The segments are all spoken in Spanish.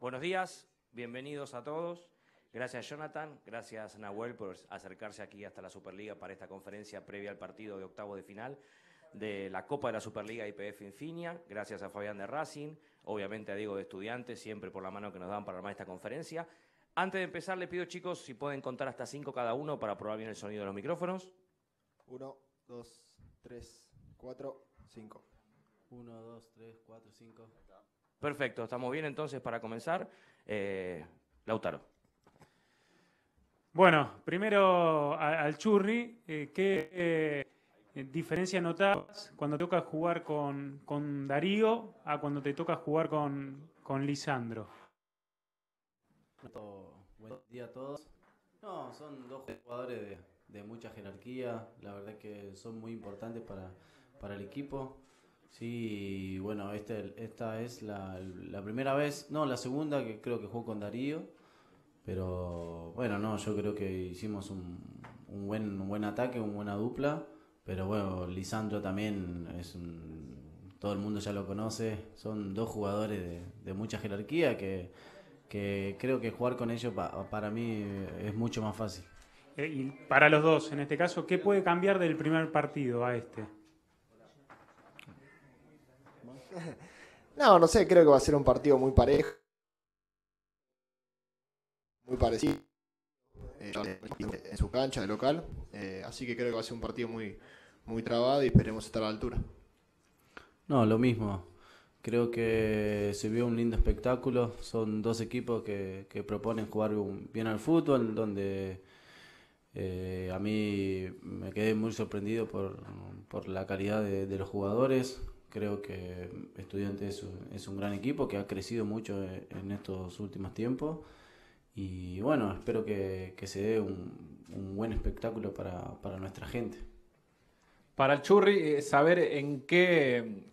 Buenos días, bienvenidos a todos. Gracias Jonathan, gracias Nahuel por acercarse aquí hasta la Superliga para esta conferencia previa al partido de octavo de final de la Copa de la Superliga IPF Infinia, gracias a Fabián de Racing, obviamente a Diego de Estudiantes, siempre por la mano que nos dan para armar esta conferencia. Antes de empezar, les pido chicos si pueden contar hasta cinco cada uno para probar bien el sonido de los micrófonos. Uno, dos, tres, cuatro, cinco. Uno, dos, tres, cuatro, cinco. Perfecto, estamos bien entonces para comenzar. Eh, Lautaro. Bueno, primero al Churri, eh, ¿qué eh, diferencia notas cuando te toca jugar con, con, Darío a cuando te toca jugar con, Lisandro? Buen día a todos. No, son dos jugadores de, mucha jerarquía, la verdad que son muy importantes para, para el equipo. Sí, bueno, este, esta es la, primera vez, no, la segunda que creo que jugó con Darío, pero bueno, no, yo creo que hicimos un, buen, buen ataque, una buena dupla, pero bueno, Lisandro también es un, todo el mundo ya lo conoce, son dos jugadores de, mucha jerarquía que, creo que jugar con ellos para mí es mucho más fácil. Eh, y para los dos, en este caso, ¿qué puede cambiar del primer partido a este? no, no sé, creo que va a ser un partido muy parejo. Muy parecido. Eh, en su cancha de local. Eh, así que creo que va a ser un partido muy, muy trabado y esperemos estar a la altura. No, lo mismo. Creo que se vio un lindo espectáculo. Son dos equipos que, proponen jugar bien al fútbol, donde eh, a mí me quedé muy sorprendido por, la calidad de, de los jugadores. Creo que Estudiantes es un, gran equipo que ha crecido mucho e, en estos últimos tiempos. Y bueno, espero que, se dé un, buen espectáculo para, nuestra gente. Para el Churri, eh, saber en qué,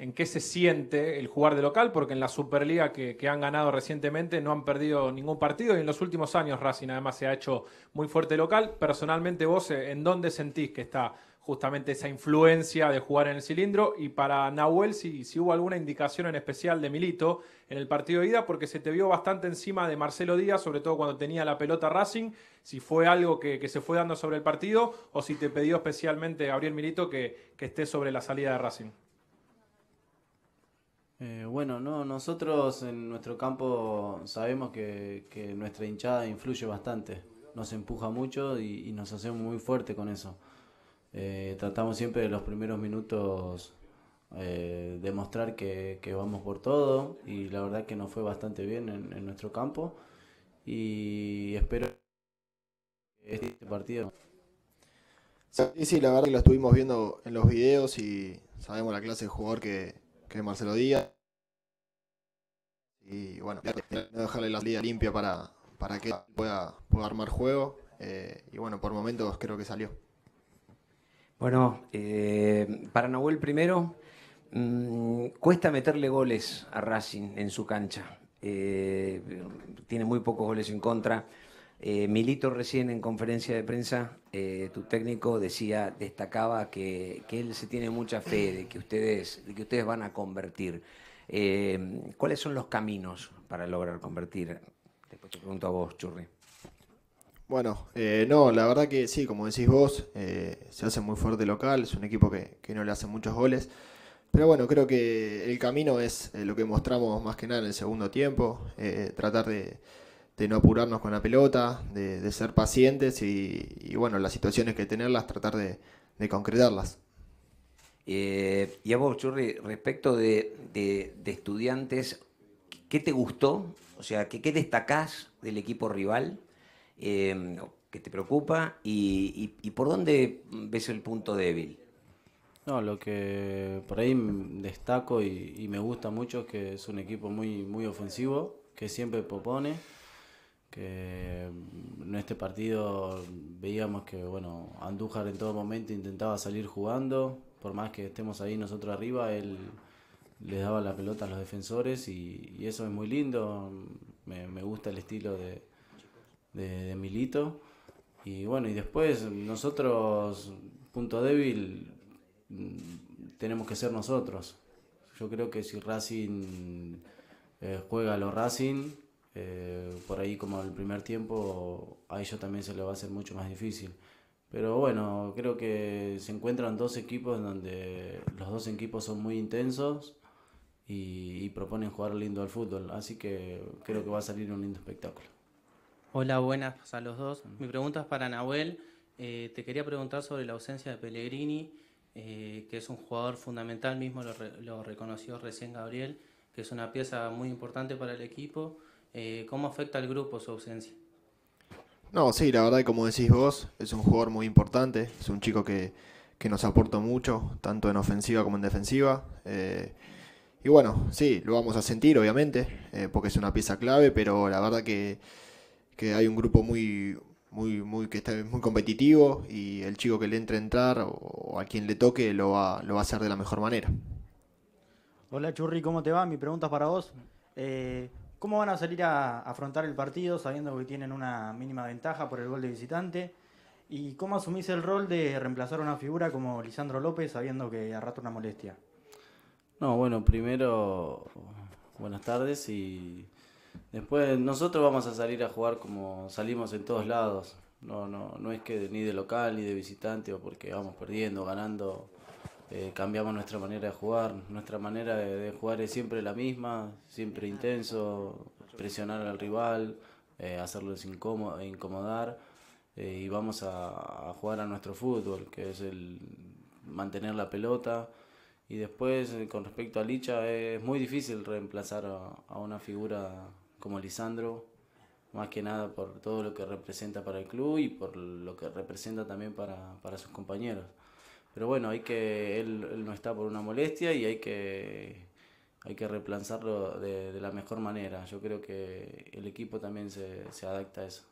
en qué se siente el jugar de local, porque en la Superliga que, que, han ganado recientemente no han perdido ningún partido y en los últimos años Racing además se ha hecho muy fuerte local. Personalmente vos, eh, ¿en dónde sentís que está justamente esa influencia de jugar en el cilindro. Y para Nahuel, si, si hubo alguna indicación en especial de Milito en el partido de ida, porque se te vio bastante encima de Marcelo Díaz, sobre todo cuando tenía la pelota Racing, si fue algo que, se fue dando sobre el partido o si te pidió especialmente Gabriel Milito que, esté sobre la salida de Racing. Eh, bueno, no, nosotros en nuestro campo sabemos que, nuestra hinchada influye bastante, nos empuja mucho y, y nos hacemos muy fuerte con eso. Eh, tratamos siempre de los primeros minutos eh, demostrar que, vamos por todo y la verdad que nos fue bastante bien en, nuestro campo y espero que este partido. Sí, sí, la verdad que lo estuvimos viendo en los videos y sabemos la clase de jugador que, es Marcelo Díaz. Y bueno, no dejarle la salida limpia para, para que pueda, armar juego. Eh, y bueno, por momentos creo que salió. Bueno, eh, para Nahuel primero, mm, cuesta meterle goles a Racing en su cancha. Eh, tiene muy pocos goles en contra. Eh, Milito recién en conferencia de prensa, tu técnico decía, destacaba que, él se tiene mucha fe de que ustedes, de que ustedes van a convertir. ¿Cuáles son los caminos para lograr convertir? te pregunto a vos, Churri. Bueno, eh, no, la verdad que sí, como decís vos, eh, se hace muy fuerte local, es un equipo que, no le hace muchos goles. Pero bueno, creo que el camino es eh, lo que mostramos más que nada en el segundo tiempo, tratar de, no apurarnos con la pelota, de, ser pacientes y, bueno, las situaciones que tenerlas, tratar de, concretarlas. y a vos, Churri, respecto de, estudiantes, ¿qué te gustó? O sea, ¿qué, ¿qué destacás del equipo rival? eh, que te preocupa y, por dónde ves el punto débil. No, lo que por ahí destaco y, me gusta mucho es que es un equipo muy, muy ofensivo, que siempre propone, que mm, en este partido veíamos que bueno, Andújar en todo momento intentaba salir jugando, por más que estemos ahí nosotros arriba, él les daba la pelota a los defensores y, eso es muy lindo, mm, me gusta el estilo de, de, Milito. Y bueno, y después nosotros, punto débil, mm, tenemos que ser nosotros. Yo creo que si Racing eh, juega a los Racing, eh, por ahí como el primer tiempo, a ellos también se le va a hacer mucho más difícil. Pero bueno, creo que se encuentran dos equipos donde los dos equipos son muy intensos y, y proponen jugar lindo al fútbol. Así que creo que va a salir un lindo espectáculo. Hola, buenas a los dos. Mi pregunta es para Nahuel. Eh, te quería preguntar sobre la ausencia de Pellegrini, eh, que es un jugador fundamental, mismo lo, reconoció recién Gabriel, que es una pieza muy importante para el equipo. Eh, ¿Cómo afecta al grupo su ausencia? No, sí, la verdad, que como decís vos, es un jugador muy importante, es un chico que, que nos aporta mucho, tanto en ofensiva como en defensiva. y bueno, sí, lo vamos a sentir, obviamente, porque es una pieza clave, pero la verdad que que hay un grupo muy, muy, muy, que está muy competitivo y el chico que le entre a entrar o, a quien le toque lo va, a hacer de la mejor manera. Hola Churri, ¿cómo te va? Mi pregunta es para vos. Eh, ¿Cómo van a salir a afrontar el partido sabiendo que tienen una mínima ventaja por el gol de visitante? ¿Y cómo asumís el rol de reemplazar a una figura como Lisandro López sabiendo que rato una molestia? No, bueno, primero, buenas tardes y Después nosotros vamos a salir a jugar como salimos en todos lados. No, no, no es que ni de local ni de visitante o porque vamos perdiendo, ganando, eh, cambiamos nuestra manera de jugar. Nuestra manera de, jugar es siempre la misma, siempre intenso, presionar al rival, eh, incómodo, incomodar eh, y vamos a, jugar a nuestro fútbol, que es el mantener la pelota. Y después, eh, con respecto a Licha, es muy difícil reemplazar a una figura como Lisandro, más que nada por todo lo que representa para el club y por lo que representa también para, sus compañeros. Pero bueno, hay que él, no está por una molestia y hay que, hay que replanzarlo de, la mejor manera. Yo creo que el equipo también se, adapta a eso.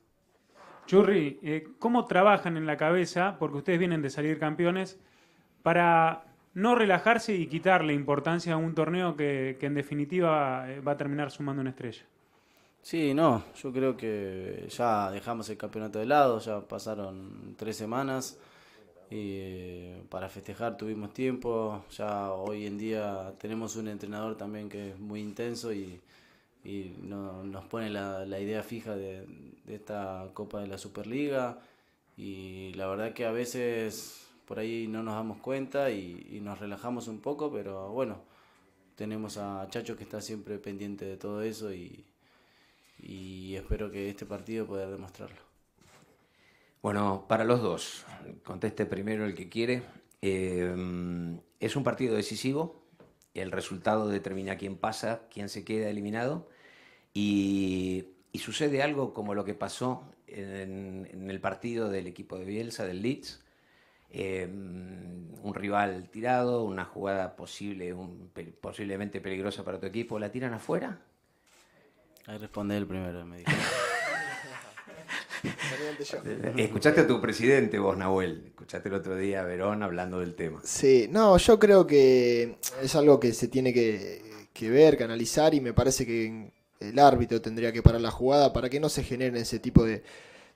Churri, eh, ¿cómo trabajan en la cabeza, porque ustedes vienen de salir campeones, para no relajarse y quitarle importancia a un torneo que en definitiva eh, va a terminar sumando una estrella? Sí, no, yo creo que ya dejamos el campeonato de lado, ya pasaron tres semanas y eh, para festejar tuvimos tiempo, ya hoy en día tenemos un entrenador también que es muy intenso y, nos pone la, idea fija de, de, esta Copa de la Superliga y la verdad que a veces por ahí no nos damos cuenta y, y nos relajamos un poco, pero bueno, tenemos a Chacho que está siempre pendiente de todo eso y y espero que este partido pueda demostrarlo. Bueno, para los dos, conteste primero el que quiere. Eh, es un partido decisivo, el resultado determina quién pasa, quién se queda eliminado y, sucede algo como lo que pasó en, el partido del equipo de Bielsa, del Leeds. Eh, un rival tirado, una jugada posible, un, posiblemente peligrosa para tu equipo, la tiran afuera Ahí responde el primero, me dijo. Eh, escuchaste a tu presidente vos, Nahuel. Escuchaste el otro día a Verón hablando del tema. Sí, no, yo creo que es algo que se tiene que, ver, que analizar y me parece que el árbitro tendría que parar la jugada para que no se generen ese tipo de,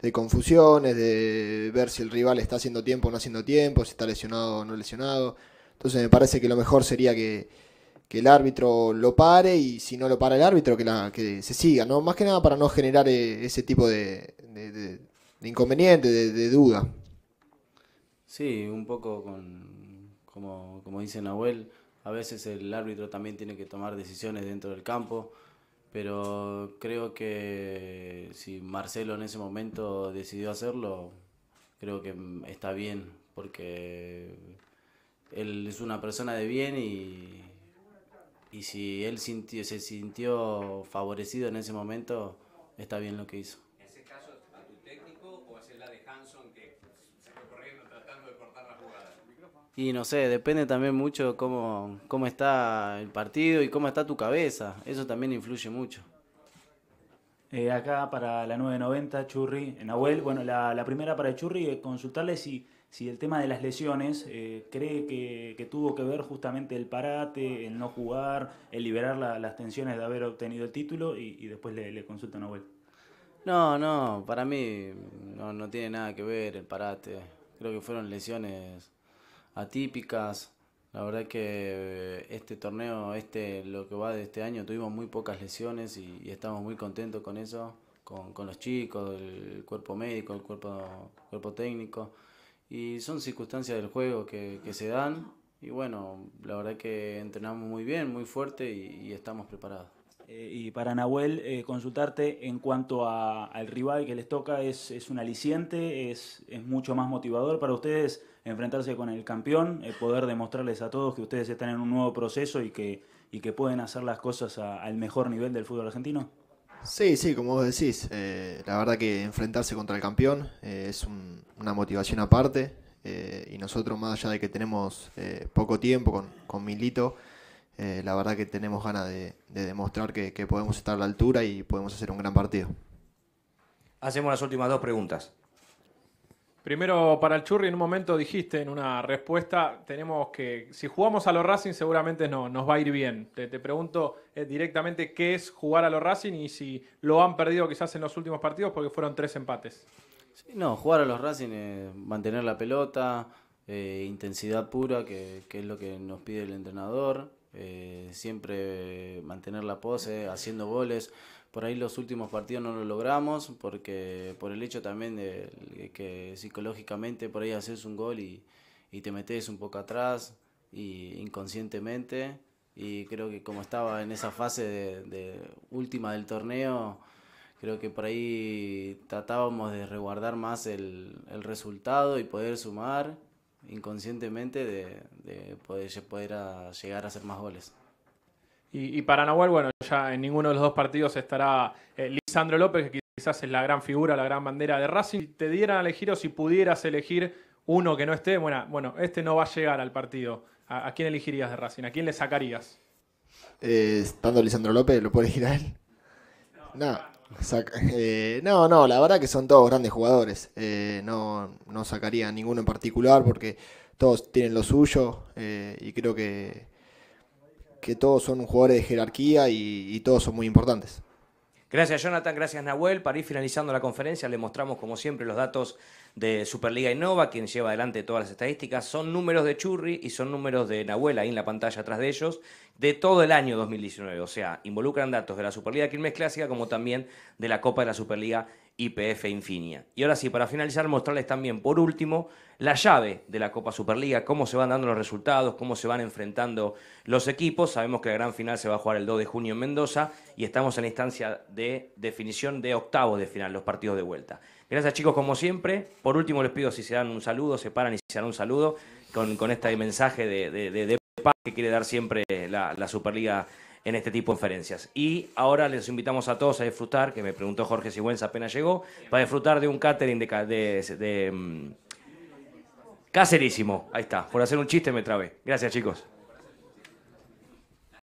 de confusiones, de ver si el rival está haciendo tiempo o no haciendo tiempo, si está lesionado o no lesionado. Entonces me parece que lo mejor sería que, que el árbitro lo pare y si no lo para el árbitro, que, que se siga, ¿no? Más que nada para no generar eh, ese tipo de, de, inconveniente, de, duda. Sí, un poco con, como, como dice Nahuel, a veces el árbitro también tiene que tomar decisiones dentro del campo, pero creo que si Marcelo en ese momento decidió hacerlo, creo que está bien, porque él es una persona de bien y y si él sintió, se sintió favorecido en ese momento, está bien lo que hizo. ¿En ese caso a tu técnico o es la de Hanson que se fue corriendo tratando de cortar la jugada? Y no sé, depende también mucho cómo, cómo está el partido y cómo está tu cabeza. Eso también influye mucho. Eh, acá para la 990, Churri, en Nahuel. Bueno, la, primera para Churri, es consultarle si si el tema de las lesiones eh, cree que, tuvo que ver justamente el parate, el no jugar, el liberar las tensiones de haber obtenido el título y, después le, consulta a vuelta. No, no, para mí no, tiene nada que ver el parate. Creo que fueron lesiones atípicas. La verdad que eh, este torneo, este lo que va de este año, tuvimos muy pocas lesiones y, estamos muy contentos con eso, con, con, los chicos, el cuerpo médico, el cuerpo, cuerpo técnico. Y son circunstancias del juego que, se dan. Y bueno, la verdad que entrenamos muy bien, muy fuerte y, estamos preparados. Eh, y para Nahuel, eh, consultarte en cuanto al rival que les toca, ¿es, es un aliciente? Es, es, mucho más motivador para ustedes enfrentarse con el campeón? Eh, ¿Poder demostrarles a todos que ustedes están en un nuevo proceso y que, y que pueden hacer las cosas al mejor nivel del fútbol argentino? Sí, sí, como vos decís, eh, la verdad que enfrentarse contra el campeón eh, es una motivación aparte eh, y nosotros más allá de que tenemos poco tiempo con, Milito, la verdad que tenemos ganas de, demostrar que, que podemos estar a la altura y podemos hacer un gran partido. Hacemos las últimas dos preguntas. Primero, para el Churri, en un momento dijiste en una respuesta, tenemos que, si jugamos a los Racing seguramente no, nos va a ir bien. Te, pregunto eh, directamente qué es jugar a los Racing y si lo han perdido quizás en los últimos partidos porque fueron tres empates. Sí, no, jugar a los Racing es mantener la pelota, eh, intensidad pura, que, es lo que nos pide el entrenador, eh, siempre mantener la pose, haciendo goles. Por ahí los últimos partidos no lo logramos porque por el hecho también de, que psicológicamente por ahí haces un gol y, te metes un poco atrás y inconscientemente y creo que como estaba en esa fase de, última del torneo, creo que por ahí tratábamos de resguardar más el, resultado y poder sumar inconscientemente de, poder, llegar a hacer más goles. Y, para Nahuel, bueno, ya en ninguno de los dos partidos estará eh, Lisandro López, que quizás es la gran figura, la gran bandera de Racing. Si te dieran a elegir o si pudieras elegir uno que no esté, bueno, bueno este no va a llegar al partido. ¿A, quién elegirías de Racing? ¿A quién le sacarías? Eh, estando Lisandro López, ¿lo puede elegir a él? No. Eh, no. no, la verdad que son todos grandes jugadores. no, no sacaría ninguno en particular porque todos tienen lo suyo y creo que que todos son jugadores de jerarquía y, todos son muy importantes. Gracias Jonathan, gracias Nahuel. Para ir finalizando la conferencia le mostramos como siempre los datos de Superliga Innova, quien lleva adelante todas las estadísticas. Son números de Churri y son números de Nahuel ahí en la pantalla atrás de ellos de todo el año 2019. O sea, involucran datos de la Superliga Quilmes Clásica como también de la Copa de la Superliga PF Infinia. Y ahora sí, para finalizar, mostrarles también, por último, la llave de la Copa Superliga, cómo se van dando los resultados, cómo se van enfrentando los equipos. Sabemos que la gran final se va a jugar el 2 de junio en Mendoza y estamos en la instancia de definición de octavos de final, los partidos de vuelta. Gracias chicos, como siempre. Por último, les pido si se dan un saludo, se paran y se dan un saludo con, este mensaje de, paz que quiere dar siempre la Superliga en este tipo de conferencias. Y ahora les invitamos a todos a disfrutar, que me preguntó Jorge Sigüenza apenas llegó, para disfrutar de un catering de, de, mm, Cacerísimo. Ahí está. Por hacer un chiste me trabé. Gracias, chicos.